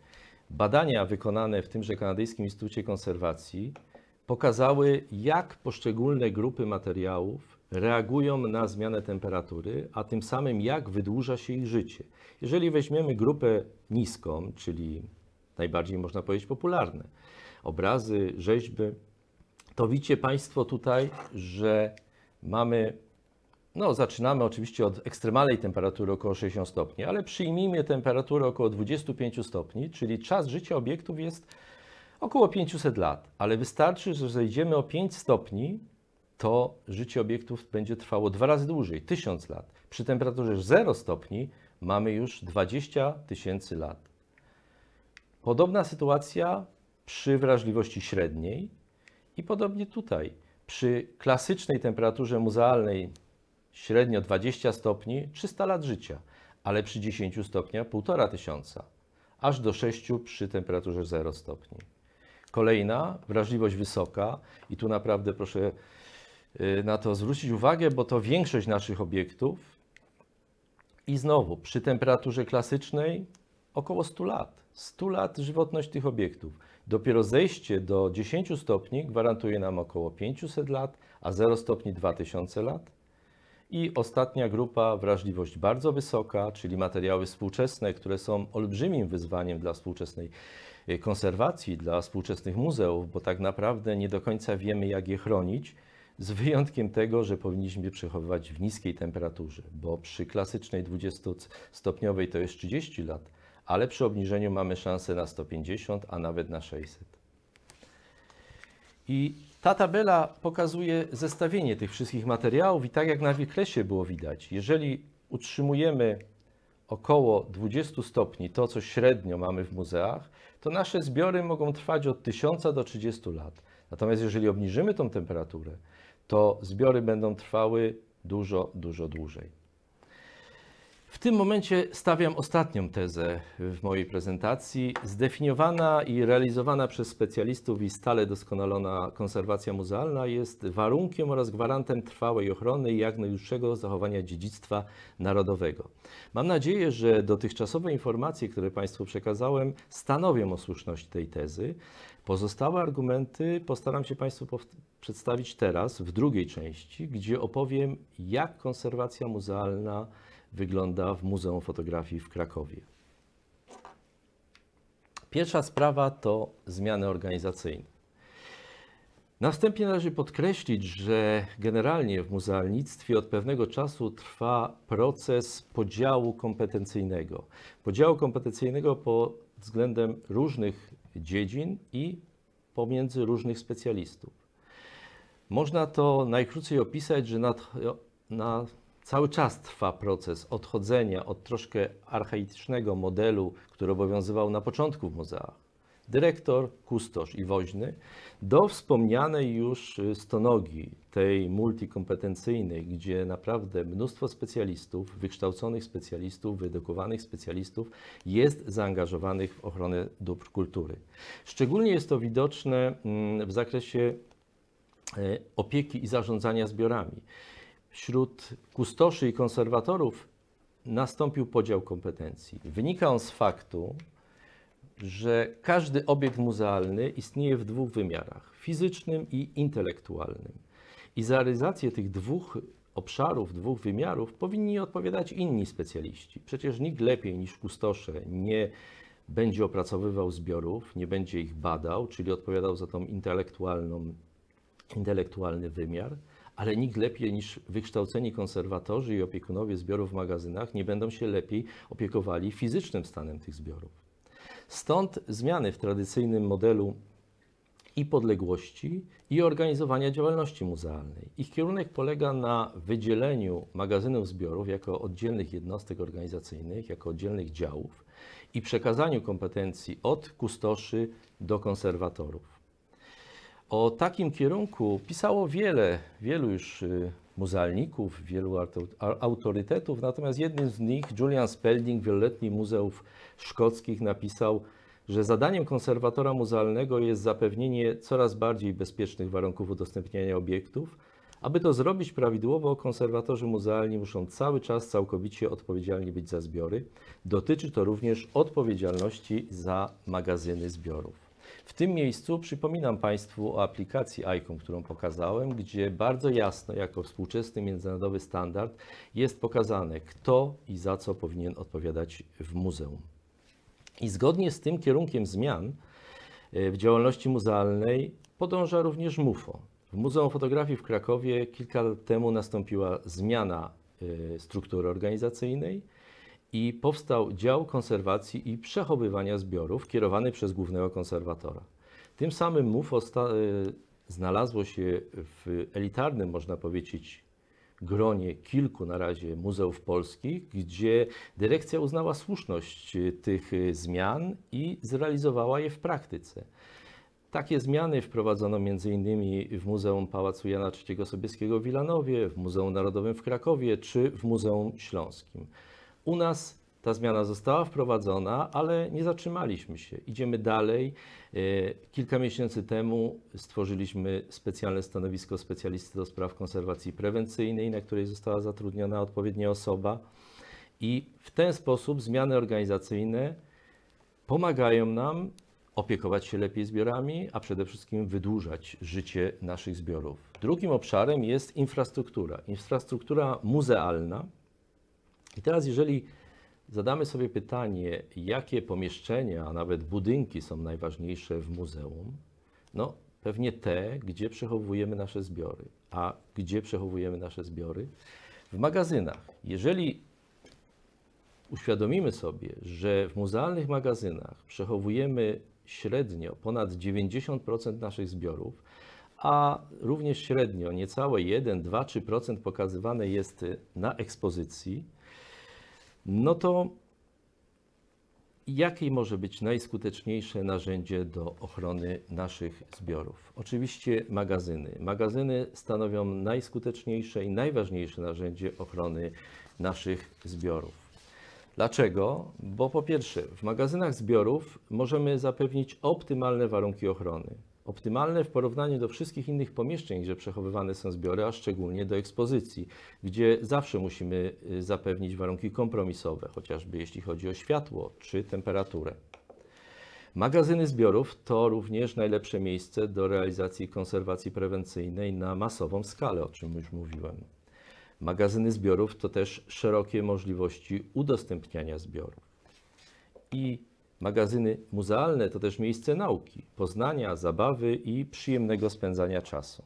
Badania wykonane w tymże Kanadyjskim Instytucie Konserwacji pokazały, jak poszczególne grupy materiałów reagują na zmianę temperatury, a tym samym jak wydłuża się ich życie. Jeżeli weźmiemy grupę niską, czyli najbardziej można powiedzieć popularne, obrazy, rzeźby, to widzicie Państwo tutaj, że mamy, no zaczynamy oczywiście od ekstremalnej temperatury około 60 stopni, ale przyjmijmy temperaturę około 25 stopni, czyli czas życia obiektów jest około 500 lat, ale wystarczy, że zejdziemy o 5 stopni, to życie obiektów będzie trwało dwa razy dłużej, 1000 lat. Przy temperaturze 0 stopni mamy już 20 tysięcy lat. Podobna sytuacja przy wrażliwości średniej i podobnie tutaj. Przy klasycznej temperaturze muzealnej średnio 20 stopni 300 lat życia, ale przy 10 stopniach 1500, aż do 6 przy temperaturze 0 stopni. Kolejna, wrażliwość wysoka i tu naprawdę proszę y, na to zwrócić uwagę, bo to większość naszych obiektów i znowu przy temperaturze klasycznej około 100 lat. 100 lat żywotność tych obiektów. Dopiero zejście do 10 stopni gwarantuje nam około 500 lat, a 0 stopni 2000 lat. I ostatnia grupa, wrażliwość bardzo wysoka, czyli materiały współczesne, które są olbrzymim wyzwaniem dla współczesnej Y, konserwacji, dla współczesnych muzeów, bo tak naprawdę nie do końca wiemy, jak je chronić, z wyjątkiem tego, że powinniśmy je przechowywać w niskiej temperaturze, bo przy klasycznej 20-stopniowej to jest 30 lat, ale przy obniżeniu mamy szansę na 150, a nawet na 600. I ta tabela pokazuje zestawienie tych wszystkich materiałów i tak jak na wykresie było widać, jeżeli utrzymujemy około 20 stopni to, co średnio mamy w muzeach, to nasze zbiory mogą trwać od 1000 do 30 lat. Natomiast jeżeli obniżymy tą temperaturę, to zbiory będą trwały dużo, dużo dłużej. W tym momencie stawiam ostatnią tezę w mojej prezentacji. Zdefiniowana i realizowana przez specjalistów i stale doskonalona konserwacja muzealna jest warunkiem oraz gwarantem trwałej ochrony i jak najdłuższego zachowania dziedzictwa narodowego. Mam nadzieję, że dotychczasowe informacje, które Państwu przekazałem, stanowią o słuszności tej tezy. Pozostałe argumenty postaram się Państwu przedstawić teraz w drugiej części, gdzie opowiem, jak konserwacja muzealna wygląda w Muzeum Fotografii w Krakowie. Pierwsza sprawa to zmiany organizacyjne. Następnie należy podkreślić, że generalnie w muzealnictwie od pewnego czasu trwa proces podziału kompetencyjnego. Podziału kompetencyjnego pod względem różnych dziedzin i pomiędzy różnych specjalistów. Można to najkrócej opisać, że nad, na Cały czas trwa proces odchodzenia od troszkę archaicznego modelu, który obowiązywał na początku w muzeach. Dyrektor, kustosz i woźny, do wspomnianej już y, stonogi, tej multikompetencyjnej, gdzie naprawdę mnóstwo specjalistów, wykształconych specjalistów, wyedukowanych specjalistów jest zaangażowanych w ochronę dóbr kultury. Szczególnie jest to widoczne mm, w zakresie e, opieki i zarządzania zbiorami wśród kustoszy i konserwatorów nastąpił podział kompetencji. Wynika on z faktu, że każdy obiekt muzealny istnieje w dwóch wymiarach fizycznym i intelektualnym. I za realizację tych dwóch obszarów, dwóch wymiarów powinni odpowiadać inni specjaliści. Przecież nikt lepiej niż kustosze nie będzie opracowywał zbiorów, nie będzie ich badał, czyli odpowiadał za tą intelektualną, intelektualny wymiar ale nikt lepiej niż wykształceni konserwatorzy i opiekunowie zbiorów w magazynach nie będą się lepiej opiekowali fizycznym stanem tych zbiorów. Stąd zmiany w tradycyjnym modelu i podległości, i organizowania działalności muzealnej. Ich kierunek polega na wydzieleniu magazynów zbiorów jako oddzielnych jednostek organizacyjnych, jako oddzielnych działów i przekazaniu kompetencji od kustoszy do konserwatorów. O takim kierunku pisało wiele, wielu już y, muzealników, wielu autorytetów, natomiast jednym z nich, Julian Spelding, wieloletni muzeów szkockich, napisał, że zadaniem konserwatora muzealnego jest zapewnienie coraz bardziej bezpiecznych warunków udostępniania obiektów. Aby to zrobić prawidłowo, konserwatorzy muzealni muszą cały czas całkowicie odpowiedzialni być za zbiory. Dotyczy to również odpowiedzialności za magazyny zbiorów. W tym miejscu przypominam Państwu o aplikacji ICOM, którą pokazałem, gdzie bardzo jasno, jako współczesny międzynarodowy standard, jest pokazane, kto i za co powinien odpowiadać w muzeum. I zgodnie z tym kierunkiem zmian e, w działalności muzealnej podąża również MUFO. W Muzeum Fotografii w Krakowie kilka lat temu nastąpiła zmiana e, struktury organizacyjnej i powstał dział konserwacji i przechowywania zbiorów kierowany przez głównego konserwatora. Tym samym MUF y, znalazło się w elitarnym, można powiedzieć, gronie kilku na razie muzeów polskich, gdzie dyrekcja uznała słuszność y, tych y, zmian i zrealizowała je w praktyce. Takie zmiany wprowadzono m.in. w Muzeum Pałacu Jana III Sobieskiego w Wilanowie, w Muzeum Narodowym w Krakowie czy w Muzeum Śląskim. U nas ta zmiana została wprowadzona, ale nie zatrzymaliśmy się. Idziemy dalej. E, kilka miesięcy temu stworzyliśmy specjalne stanowisko specjalisty do spraw konserwacji prewencyjnej, na której została zatrudniona odpowiednia osoba. I w ten sposób zmiany organizacyjne pomagają nam opiekować się lepiej zbiorami, a przede wszystkim wydłużać życie naszych zbiorów. Drugim obszarem jest infrastruktura. Infrastruktura muzealna i teraz, jeżeli zadamy sobie pytanie, jakie pomieszczenia, a nawet budynki są najważniejsze w muzeum, no pewnie te, gdzie przechowujemy nasze zbiory. A gdzie przechowujemy nasze zbiory? W magazynach. Jeżeli uświadomimy sobie, że w muzealnych magazynach przechowujemy średnio ponad 90% naszych zbiorów, a również średnio niecałe 1, 2, 3% pokazywane jest na ekspozycji, no to jakie może być najskuteczniejsze narzędzie do ochrony naszych zbiorów? Oczywiście magazyny. Magazyny stanowią najskuteczniejsze i najważniejsze narzędzie ochrony naszych zbiorów. Dlaczego? Bo po pierwsze, w magazynach zbiorów możemy zapewnić optymalne warunki ochrony. Optymalne w porównaniu do wszystkich innych pomieszczeń, gdzie przechowywane są zbiory, a szczególnie do ekspozycji, gdzie zawsze musimy y, zapewnić warunki kompromisowe, chociażby jeśli chodzi o światło czy temperaturę. Magazyny zbiorów to również najlepsze miejsce do realizacji konserwacji prewencyjnej na masową skalę, o czym już mówiłem. Magazyny zbiorów to też szerokie możliwości udostępniania zbiorów. I Magazyny muzealne to też miejsce nauki, poznania, zabawy i przyjemnego spędzania czasu.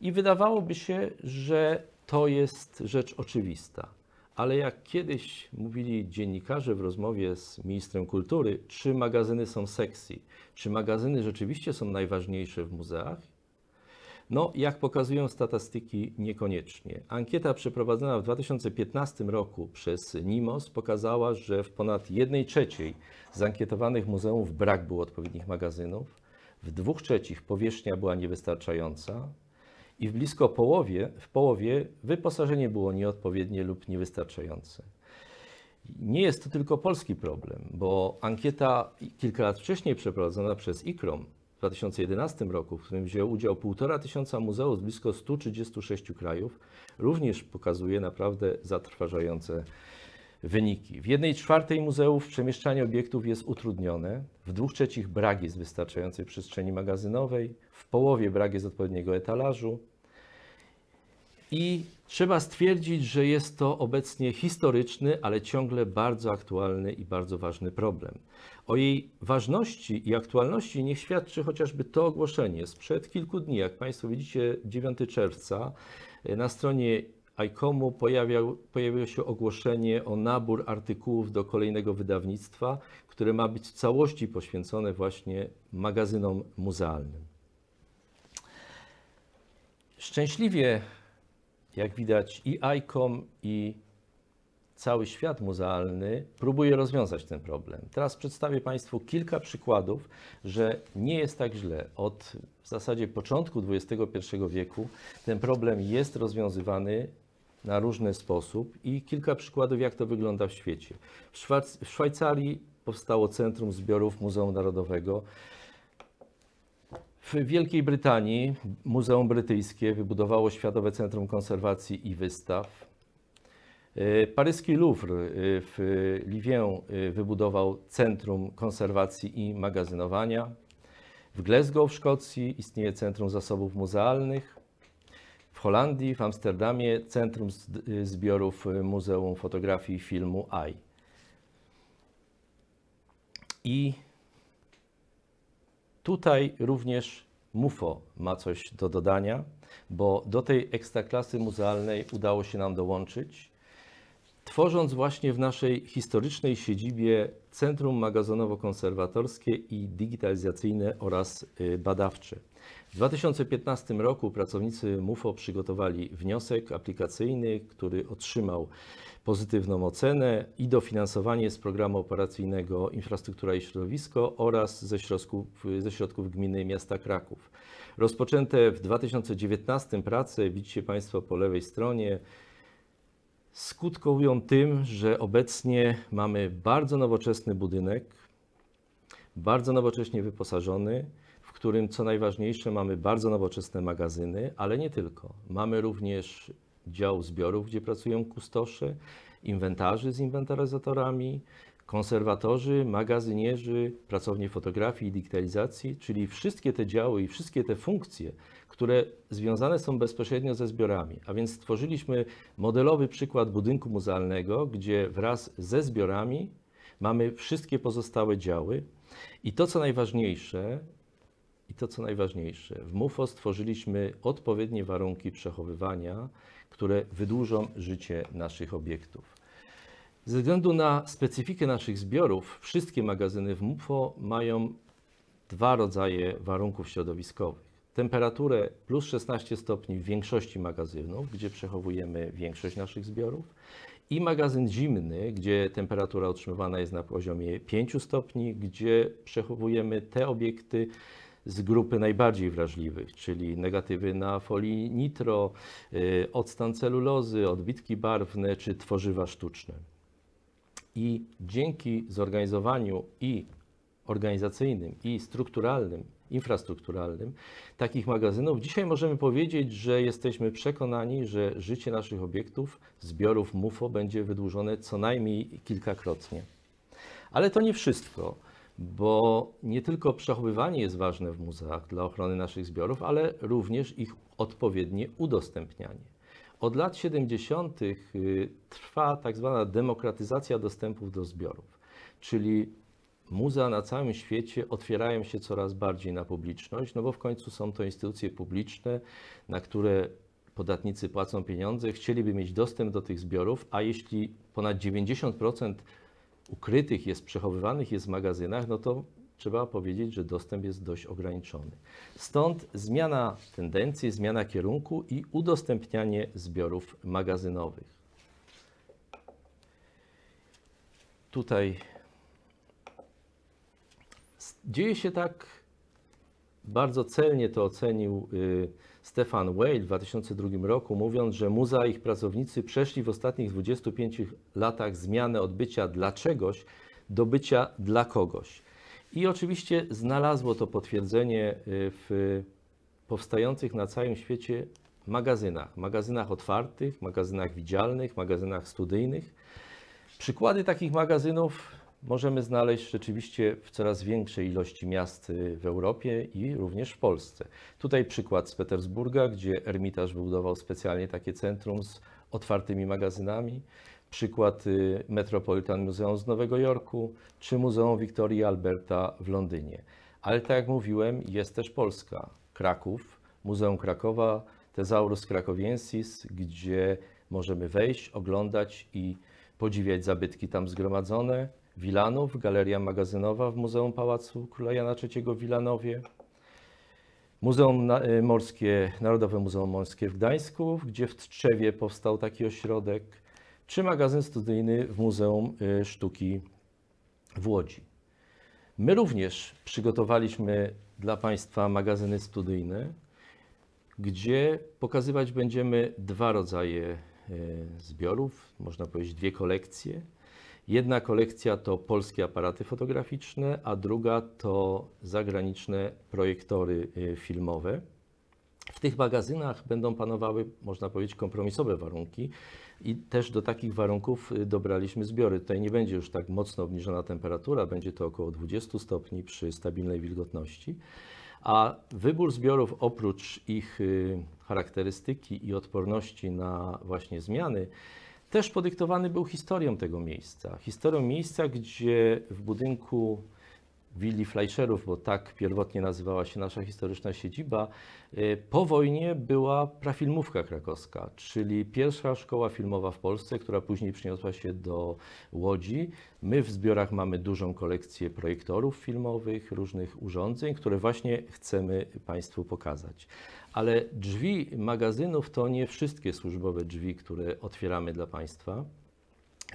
I wydawałoby się, że to jest rzecz oczywista. Ale jak kiedyś mówili dziennikarze w rozmowie z ministrem kultury, czy magazyny są sexy, czy magazyny rzeczywiście są najważniejsze w muzeach, no, jak pokazują statystyki, niekoniecznie. Ankieta przeprowadzona w 2015 roku przez NIMOS pokazała, że w ponad 1 trzeciej zankietowanych muzeów brak było odpowiednich magazynów, w 2 trzecich powierzchnia była niewystarczająca i w blisko połowie, w połowie wyposażenie było nieodpowiednie lub niewystarczające. Nie jest to tylko polski problem, bo ankieta kilka lat wcześniej przeprowadzona przez ICROM w 2011 roku, w którym wziął udział 1,5 tysiąca muzeów z blisko 136 krajów, również pokazuje naprawdę zatrważające wyniki. W jednej czwartej muzeów przemieszczanie obiektów jest utrudnione, w dwóch trzecich brak jest wystarczającej przestrzeni magazynowej, w połowie brak jest odpowiedniego etalażu i Trzeba stwierdzić, że jest to obecnie historyczny, ale ciągle bardzo aktualny i bardzo ważny problem. O jej ważności i aktualności nie świadczy chociażby to ogłoszenie sprzed kilku dni. Jak Państwo widzicie, 9 czerwca e, na stronie ICOMU u pojawiło się ogłoszenie o nabór artykułów do kolejnego wydawnictwa, które ma być w całości poświęcone właśnie magazynom muzealnym. Szczęśliwie jak widać, i ICOM, i cały świat muzealny próbuje rozwiązać ten problem. Teraz przedstawię Państwu kilka przykładów, że nie jest tak źle. Od w zasadzie początku XXI wieku ten problem jest rozwiązywany na różny sposób i kilka przykładów, jak to wygląda w świecie. W, w Szwajcarii powstało Centrum Zbiorów Muzeum Narodowego. W Wielkiej Brytanii Muzeum Brytyjskie wybudowało Światowe Centrum Konserwacji i Wystaw. E, Paryski Louvre e, w Livię e, wybudował Centrum Konserwacji i Magazynowania. W Glasgow w Szkocji istnieje Centrum Zasobów Muzealnych. W Holandii, w Amsterdamie Centrum Zbiorów Muzeum Fotografii i Filmu AI. I Tutaj również MUFO ma coś do dodania, bo do tej ekstraklasy muzealnej udało się nam dołączyć, tworząc właśnie w naszej historycznej siedzibie Centrum Magazynowo-Konserwatorskie i Digitalizacyjne oraz y, Badawcze. W 2015 roku pracownicy MUFO przygotowali wniosek aplikacyjny, który otrzymał pozytywną ocenę i dofinansowanie z programu operacyjnego Infrastruktura i Środowisko oraz ze środków, ze środków gminy miasta Kraków. Rozpoczęte w 2019 prace, widzicie Państwo po lewej stronie, skutkują tym, że obecnie mamy bardzo nowoczesny budynek, bardzo nowocześnie wyposażony którym co najważniejsze mamy bardzo nowoczesne magazyny, ale nie tylko. Mamy również dział zbiorów, gdzie pracują kustosze, inwentarzy z inwentaryzatorami, konserwatorzy, magazynierzy, pracownie fotografii i digitalizacji, czyli wszystkie te działy i wszystkie te funkcje, które związane są bezpośrednio ze zbiorami. A więc stworzyliśmy modelowy przykład budynku muzealnego, gdzie wraz ze zbiorami mamy wszystkie pozostałe działy. I to, co najważniejsze, to, co najważniejsze, w MUFO stworzyliśmy odpowiednie warunki przechowywania, które wydłużą życie naszych obiektów. Ze względu na specyfikę naszych zbiorów, wszystkie magazyny w MUFO mają dwa rodzaje warunków środowiskowych. Temperaturę plus 16 stopni w większości magazynów, gdzie przechowujemy większość naszych zbiorów, i magazyn zimny, gdzie temperatura otrzymywana jest na poziomie 5 stopni, gdzie przechowujemy te obiekty, z grupy najbardziej wrażliwych, czyli negatywy na folii nitro, y, odstan celulozy, odbitki barwne czy tworzywa sztuczne. I dzięki zorganizowaniu i organizacyjnym, i strukturalnym, infrastrukturalnym takich magazynów, dzisiaj możemy powiedzieć, że jesteśmy przekonani, że życie naszych obiektów, zbiorów MUFO będzie wydłużone co najmniej kilkakrotnie. Ale to nie wszystko bo nie tylko przechowywanie jest ważne w muzeach dla ochrony naszych zbiorów, ale również ich odpowiednie udostępnianie. Od lat 70. Y, trwa tak zwana demokratyzacja dostępu do zbiorów, czyli muzea na całym świecie otwierają się coraz bardziej na publiczność, no bo w końcu są to instytucje publiczne, na które podatnicy płacą pieniądze, chcieliby mieć dostęp do tych zbiorów, a jeśli ponad 90% ukrytych jest, przechowywanych jest w magazynach, no to trzeba powiedzieć, że dostęp jest dość ograniczony. Stąd zmiana tendencji, zmiana kierunku i udostępnianie zbiorów magazynowych. Tutaj dzieje się tak, bardzo celnie to ocenił. Yy, Stefan Weil w 2002 roku, mówiąc, że muza i ich pracownicy przeszli w ostatnich 25 latach zmianę od bycia dla czegoś do bycia dla kogoś. I oczywiście znalazło to potwierdzenie y, w powstających na całym świecie magazynach, magazynach otwartych, magazynach widzialnych, magazynach studyjnych. Przykłady takich magazynów możemy znaleźć rzeczywiście w coraz większej ilości miast y, w Europie i również w Polsce. Tutaj przykład z Petersburga, gdzie Ermitaż budował specjalnie takie centrum z otwartymi magazynami. Przykład y, Metropolitan Muzeum z Nowego Jorku czy Muzeum Wiktorii Alberta w Londynie. Ale tak jak mówiłem, jest też Polska. Kraków, Muzeum Krakowa, Tezaurus Krakowiensis, gdzie możemy wejść, oglądać i podziwiać zabytki tam zgromadzone. Wilanów, Galeria Magazynowa w Muzeum Pałacu Króla Jana III w Wilanowie, Muzeum y, Morskie, Narodowe Muzeum Morskie w Gdańsku, gdzie w Tczewie powstał taki ośrodek, czy magazyn studyjny w Muzeum y, Sztuki w Łodzi. My również przygotowaliśmy dla Państwa magazyny studyjne, gdzie pokazywać będziemy dwa rodzaje y, zbiorów, można powiedzieć dwie kolekcje. Jedna kolekcja to polskie aparaty fotograficzne, a druga to zagraniczne projektory y, filmowe. W tych magazynach będą panowały, można powiedzieć, kompromisowe warunki i też do takich warunków y, dobraliśmy zbiory. Tutaj nie będzie już tak mocno obniżona temperatura, będzie to około 20 stopni przy stabilnej wilgotności. A wybór zbiorów oprócz ich y, charakterystyki i odporności na właśnie zmiany, też podyktowany był historią tego miejsca. Historią miejsca, gdzie w budynku willi Fleischerów, bo tak pierwotnie nazywała się nasza historyczna siedziba, y, po wojnie była prafilmówka krakowska, czyli pierwsza szkoła filmowa w Polsce, która później przyniosła się do Łodzi. My w zbiorach mamy dużą kolekcję projektorów filmowych, różnych urządzeń, które właśnie chcemy Państwu pokazać. Ale drzwi magazynów to nie wszystkie służbowe drzwi, które otwieramy dla Państwa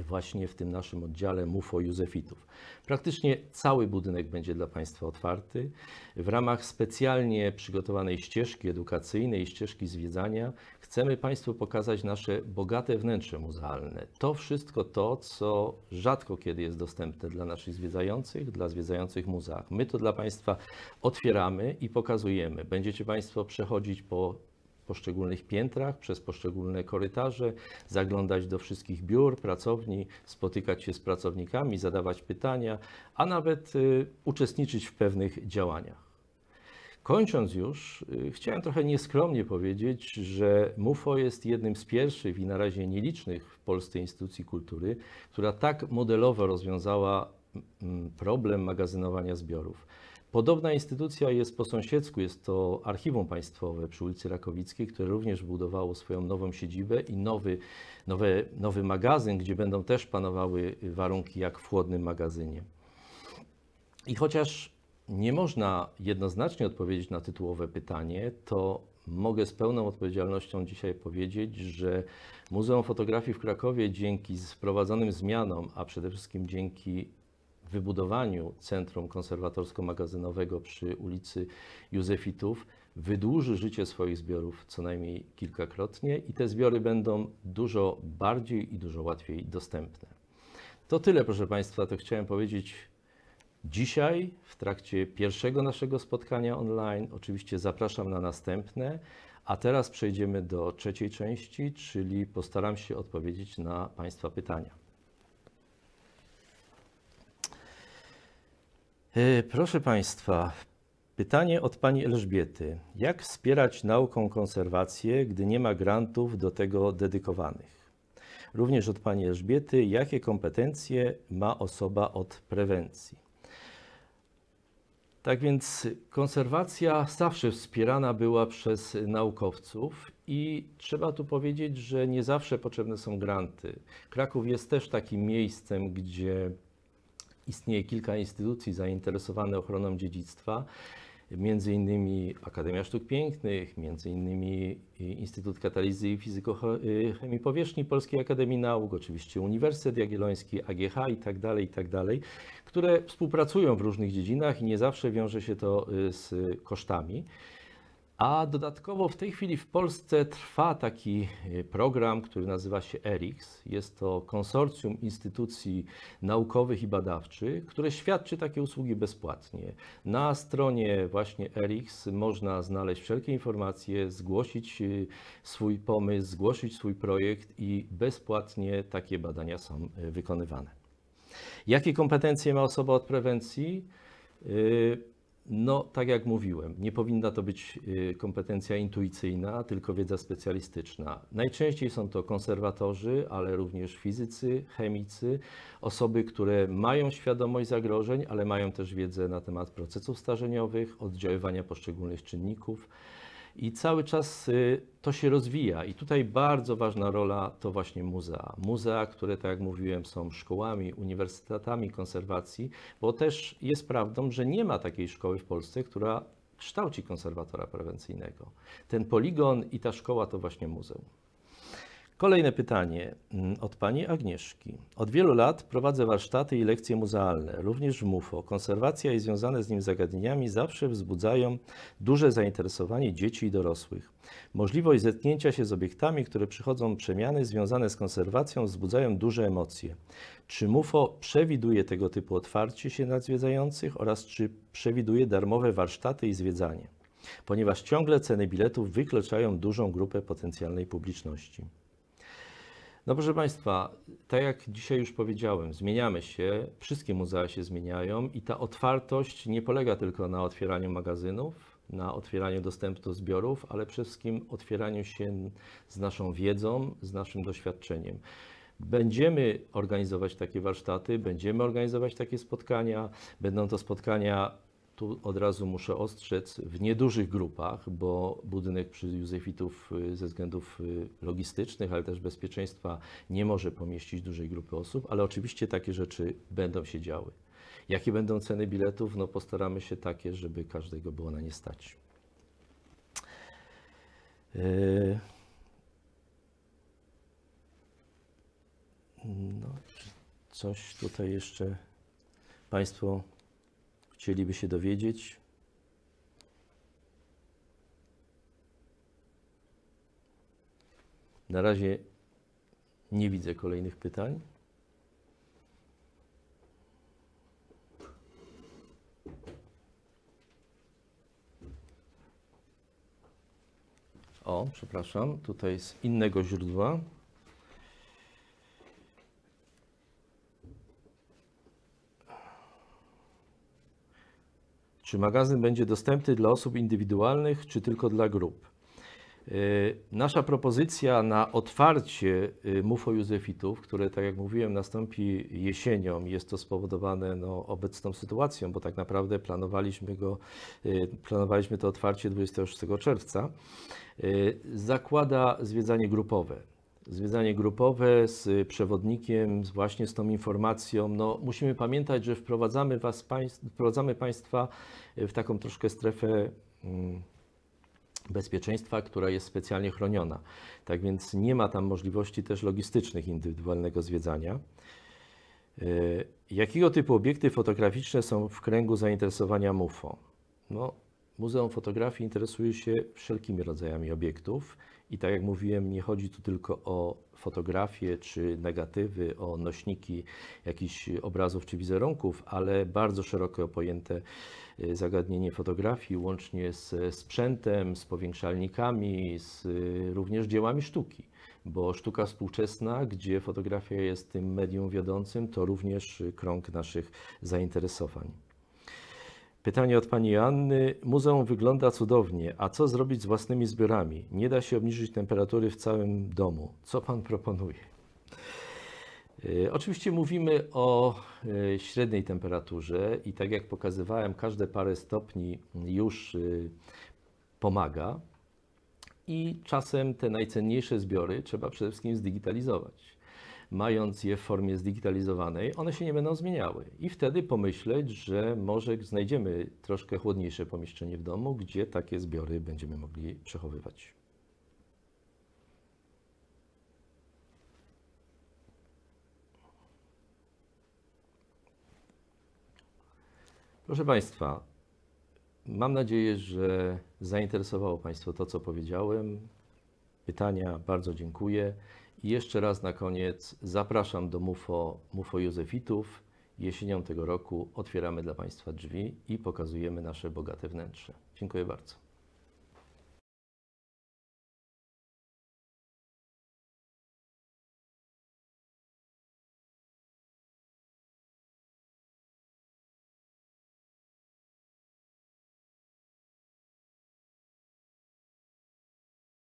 właśnie w tym naszym oddziale MUFO Józefitów. Praktycznie cały budynek będzie dla Państwa otwarty w ramach specjalnie przygotowanej ścieżki edukacyjnej, ścieżki zwiedzania, Chcemy Państwu pokazać nasze bogate wnętrze muzealne. To wszystko to, co rzadko kiedy jest dostępne dla naszych zwiedzających, dla zwiedzających muzeach. My to dla Państwa otwieramy i pokazujemy. Będziecie Państwo przechodzić po poszczególnych piętrach, przez poszczególne korytarze, zaglądać do wszystkich biur, pracowni, spotykać się z pracownikami, zadawać pytania, a nawet y, uczestniczyć w pewnych działaniach. Kończąc już, y, chciałem trochę nieskromnie powiedzieć, że MUFO jest jednym z pierwszych i na razie nielicznych w Polsce instytucji kultury, która tak modelowo rozwiązała mm, mm, problem magazynowania zbiorów. Podobna instytucja jest po sąsiedzku, jest to Archiwum Państwowe przy ulicy Rakowickiej, które również budowało swoją nową siedzibę i nowy, nowy magazyn, gdzie będą też panowały warunki jak w chłodnym magazynie. I chociaż nie można jednoznacznie odpowiedzieć na tytułowe pytanie, to mogę z pełną odpowiedzialnością dzisiaj powiedzieć, że Muzeum Fotografii w Krakowie dzięki wprowadzonym zmianom, a przede wszystkim dzięki wybudowaniu Centrum Konserwatorsko-Magazynowego przy ulicy Józefitów wydłuży życie swoich zbiorów co najmniej kilkakrotnie i te zbiory będą dużo bardziej i dużo łatwiej dostępne. To tyle, proszę Państwa, to chciałem powiedzieć Dzisiaj, w trakcie pierwszego naszego spotkania online, oczywiście zapraszam na następne, a teraz przejdziemy do trzeciej części, czyli postaram się odpowiedzieć na Państwa pytania. E, proszę Państwa, pytanie od Pani Elżbiety. Jak wspierać nauką konserwację, gdy nie ma grantów do tego dedykowanych? Również od Pani Elżbiety, jakie kompetencje ma osoba od prewencji? Tak więc konserwacja zawsze wspierana była przez naukowców i trzeba tu powiedzieć, że nie zawsze potrzebne są granty. Kraków jest też takim miejscem, gdzie istnieje kilka instytucji zainteresowanych ochroną dziedzictwa między innymi Akademia Sztuk Pięknych, między innymi Instytut Katalizy i Fizykochemii Powierzchni Polskiej Akademii Nauk, oczywiście Uniwersytet Jagielloński, AGH i i tak dalej tak dalej, które współpracują w różnych dziedzinach i nie zawsze wiąże się to y, z kosztami. A dodatkowo w tej chwili w Polsce trwa taki e, program, który nazywa się ERIX. Jest to konsorcjum instytucji naukowych i badawczych, które świadczy takie usługi bezpłatnie. Na stronie właśnie ERIX można znaleźć wszelkie informacje, zgłosić e, swój pomysł, zgłosić swój projekt i bezpłatnie takie badania są e, wykonywane. Jakie kompetencje ma osoba od prewencji? No, tak jak mówiłem, nie powinna to być y, kompetencja intuicyjna, tylko wiedza specjalistyczna. Najczęściej są to konserwatorzy, ale również fizycy, chemicy, osoby, które mają świadomość zagrożeń, ale mają też wiedzę na temat procesów starzeniowych, oddziaływania poszczególnych czynników i cały czas y, to się rozwija. I tutaj bardzo ważna rola to właśnie muzea. Muzea, które, tak jak mówiłem, są szkołami, uniwersytetami konserwacji, bo też jest prawdą, że nie ma takiej szkoły w Polsce, która kształci konserwatora prewencyjnego. Ten poligon i ta szkoła to właśnie muzeum. Kolejne pytanie mm, od pani Agnieszki. Od wielu lat prowadzę warsztaty i lekcje muzealne, również w MUFO. Konserwacja i związane z nim zagadnieniami zawsze wzbudzają duże zainteresowanie dzieci i dorosłych. Możliwość zetknięcia się z obiektami, które przychodzą przemiany związane z konserwacją, wzbudzają duże emocje. Czy MUFO przewiduje tego typu otwarcie się na zwiedzających oraz czy przewiduje darmowe warsztaty i zwiedzanie? Ponieważ ciągle ceny biletów wykluczają dużą grupę potencjalnej publiczności. No proszę Państwa, tak jak dzisiaj już powiedziałem, zmieniamy się, wszystkie muzea się zmieniają i ta otwartość nie polega tylko na otwieraniu magazynów, na otwieraniu dostępu do zbiorów, ale przede wszystkim otwieraniu się z naszą wiedzą, z naszym doświadczeniem. Będziemy organizować takie warsztaty, będziemy organizować takie spotkania. Będą to spotkania tu od razu muszę ostrzec, w niedużych grupach, bo budynek przy Józefitów y, ze względów y, logistycznych, ale też bezpieczeństwa nie może pomieścić dużej grupy osób, ale oczywiście takie rzeczy będą się działy. Jakie będą ceny biletów? No postaramy się takie, żeby każdego było na nie stać. Y, no, coś tutaj jeszcze Państwo chcieliby się dowiedzieć. Na razie nie widzę kolejnych pytań. O, przepraszam, tutaj z innego źródła. Czy magazyn będzie dostępny dla osób indywidualnych, czy tylko dla grup? E, nasza propozycja na otwarcie e, MUFO Józefitów, które tak jak mówiłem nastąpi jesienią, jest to spowodowane no, obecną sytuacją, bo tak naprawdę planowaliśmy, go, e, planowaliśmy to otwarcie 26 czerwca, zakłada zwiedzanie grupowe. Zwiedzanie grupowe z przewodnikiem, właśnie z tą informacją. No, musimy pamiętać, że wprowadzamy, was, wprowadzamy Państwa w taką troszkę strefę mm, bezpieczeństwa, która jest specjalnie chroniona. Tak więc nie ma tam możliwości też logistycznych indywidualnego zwiedzania. E, jakiego typu obiekty fotograficzne są w kręgu zainteresowania MUFO? No, Muzeum Fotografii interesuje się wszelkimi rodzajami obiektów i tak jak mówiłem, nie chodzi tu tylko o fotografie czy negatywy, o nośniki jakichś obrazów czy wizerunków, ale bardzo szeroko pojęte y, zagadnienie fotografii, łącznie z sprzętem, z powiększalnikami, z y, również dziełami sztuki. Bo sztuka współczesna, gdzie fotografia jest tym medium wiodącym, to również krąg naszych zainteresowań. Pytanie od pani Joanny. Muzeum wygląda cudownie, a co zrobić z własnymi zbiorami? Nie da się obniżyć temperatury w całym domu. Co pan proponuje? E, oczywiście mówimy o e, średniej temperaturze i tak jak pokazywałem, każde parę stopni już e, pomaga i czasem te najcenniejsze zbiory trzeba przede wszystkim zdigitalizować mając je w formie zdigitalizowanej, one się nie będą zmieniały. I wtedy pomyśleć, że może znajdziemy troszkę chłodniejsze pomieszczenie w domu, gdzie takie zbiory będziemy mogli przechowywać. Proszę Państwa, mam nadzieję, że zainteresowało Państwo to, co powiedziałem. Pytania bardzo dziękuję. I jeszcze raz na koniec zapraszam do MUFO, MUFO Józefitów. Jesienią tego roku otwieramy dla Państwa drzwi i pokazujemy nasze bogate wnętrze. Dziękuję bardzo.